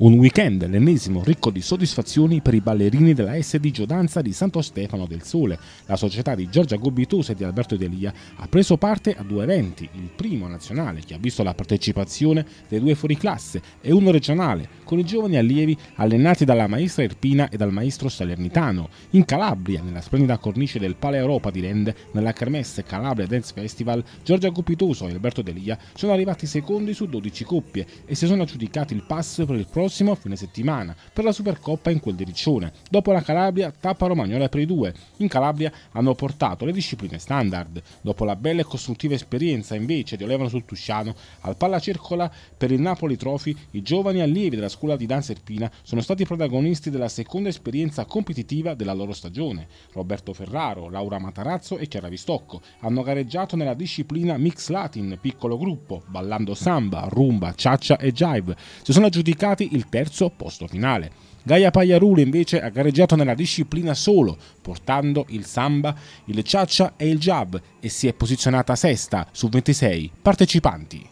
Un weekend, l'ennesimo, ricco di soddisfazioni per i ballerini della S di Giodanza di Santo Stefano del Sole. La società di Giorgia Gobbitosa e di Alberto Delia ha preso parte a due eventi, il primo nazionale che ha visto la partecipazione dei due fuoriclasse e uno regionale con i giovani allievi allenati dalla maestra Irpina e dal maestro Salernitano. In Calabria, nella splendida cornice del Pala Europa di Rende, nella Kermesse Calabria Dance Festival, Giorgia Gobbitoso e Alberto Delia sono arrivati secondi su 12 coppie e si sono aggiudicati il passo per il prossimo prossimo fine settimana per la Supercoppa in quel di Riccione. Dopo la Calabria, tappa romagnola per i due. In Calabria hanno portato le discipline standard. Dopo la bella e costruttiva esperienza invece di Olevano sul Tusciano, al Pallacircola per il Napoli Trophy, i giovani allievi della scuola di danza Irpina sono stati protagonisti della seconda esperienza competitiva della loro stagione. Roberto Ferraro, Laura Matarazzo e Chiara Vistocco hanno gareggiato nella disciplina Mix Latin, piccolo gruppo, ballando samba, rumba, ciaccia e jive. Si sono aggiudicati il il terzo posto finale. Gaia Pagliarulo invece ha gareggiato nella disciplina solo, portando il samba, il ciaccia e il jab e si è posizionata sesta su 26 partecipanti.